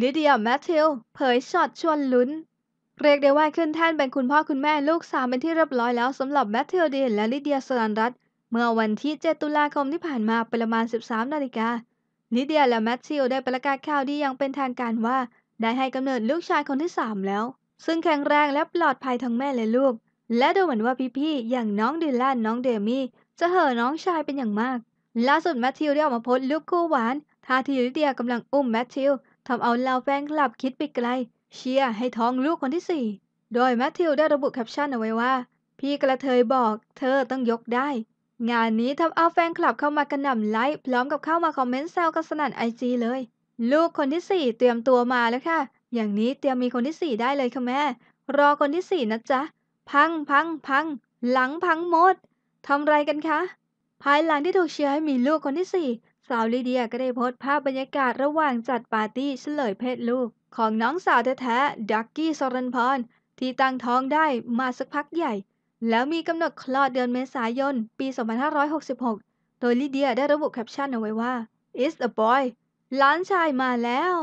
ลิเดียแมทธิวเผยช็อตชวนลุ้น เรียกได้ว่าขึ้นแท่น เป็นคุณพ่อคุณแม่ลูกสามเป็นที่เรียบร้อยแล้วสำหรับแมทธิวดีนและลิเดียสรันรัตเมื่อวันที่7ตุลาคมที่ผ่านมาประมาณ 13 นาฬิกาลิเดียและแมทธิวได้ประกาศข่าวดีอย่างเป็นทางการว่า ได้ให้กำเนิดลูกชายคนที่ 3 แล้ว ซึ่งแข็งแรงและปลอดภัยทั้งแม่และลูก และดูเหมือนว่าพี่ๆอย่างน้องดิลานน้องเดมี่จะเห่อน้องชายเป็นอย่างมาก ล่าสุดแมทธิวได้ออกมาโพสต์รูปคู่หวานท่าทีลิเดียกำลังอุ้มแมทธิวทำเอาเหล่าแฟนคลับคิดไปไกล เชียร์ให้ท้องลูกคนที่สี่โดยแมทธิวได้ระบุแคปชั่นเอาไว้ว่า พี่กระเทยบอกเธอต้องยกได้ งานนี้ทำเอาแฟนคลับเข้ามากระหน่ำไลค์พร้อมกับเข้ามาคอมเมนต์แซวกันสนั่นไอจีเลย ลูกคนที่สี่เตรียมตัวมาแล้วค่ะ อย่างนี้เตรียมมีคนที่สี่ได้เลยค่ะแม่ รอคนที่สี่นะจ๊ะพังพังพังหลังพังหมดทำไรกันคะ ภายหลังที่ถูกเชียร์ให้มีลูกคนที่สี่สาวลิเดียก็ได้โพสต์ภาพบรรยากาศระหว่างจัดปาร์ตี้เฉลยเพศลูก ของน้องสาวแท้ๆดักกี้สรันพรที่ตั้งท้องได้มาสักพักใหญ่ แล้วมีกำหนดคลอดเดือนเมษายน ปี 2566 โดยลิเดียได้ระบุแคปชั่นเอาไว้ว่า It's a boy ล้านชายมาแล้ว